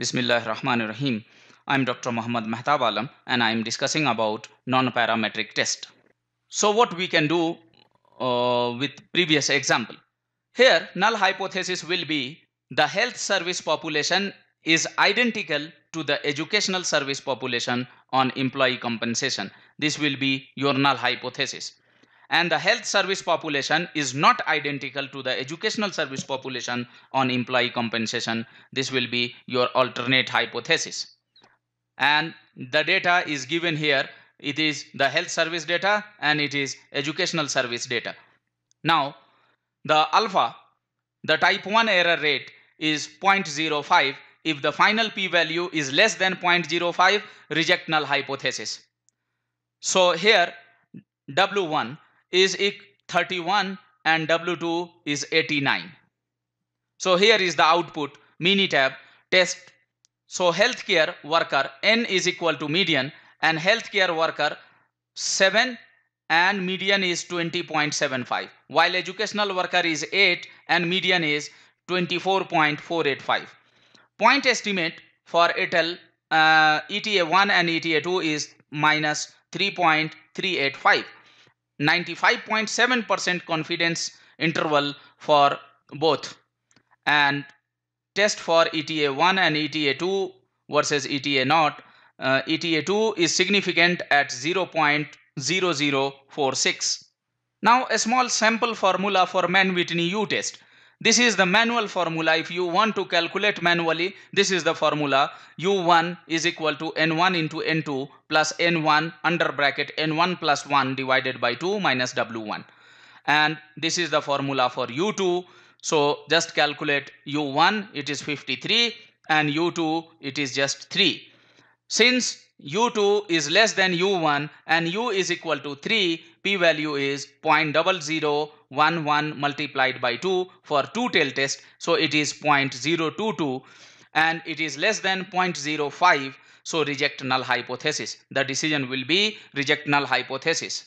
Bismillah Rahman Rahim. I'm Dr. Muhammad Mehtab Alam and I'm discussing about non-parametric test. So what we can do uh, with previous example. Here null hypothesis will be the health service population is identical to the educational service population on employee compensation. This will be your null hypothesis and the health service population is not identical to the educational service population on employee compensation. This will be your alternate hypothesis. And the data is given here. It is the health service data and it is educational service data. Now, the alpha, the type 1 error rate is 0.05. If the final p-value is less than 0.05, reject null hypothesis. So here, W1 is 31 and W2 is 89. So here is the output mini tab test. So healthcare worker N is equal to median and healthcare worker 7 and median is 20.75 while educational worker is 8 and median is 24.485. Point estimate for ETL uh, ETA1 and ETA2 is minus 3.385 95.7% confidence interval for both and test for ETA1 and ETA2 versus ETA 0 uh, ETA2 is significant at 0.0046. Now a small sample formula for Mann-Whitney U test. This is the manual formula. If you want to calculate manually, this is the formula. U1 is equal to N1 into N2 plus N1 under bracket N1 plus 1 divided by 2 minus W1. And this is the formula for U2. So just calculate U1, it is 53 and U2, it is just 3. Since u2 is less than u1 and u is equal to 3 p value is 0.0011 multiplied by 2 for two tail test so it is 0.022 and it is less than 0.05 so reject null hypothesis the decision will be reject null hypothesis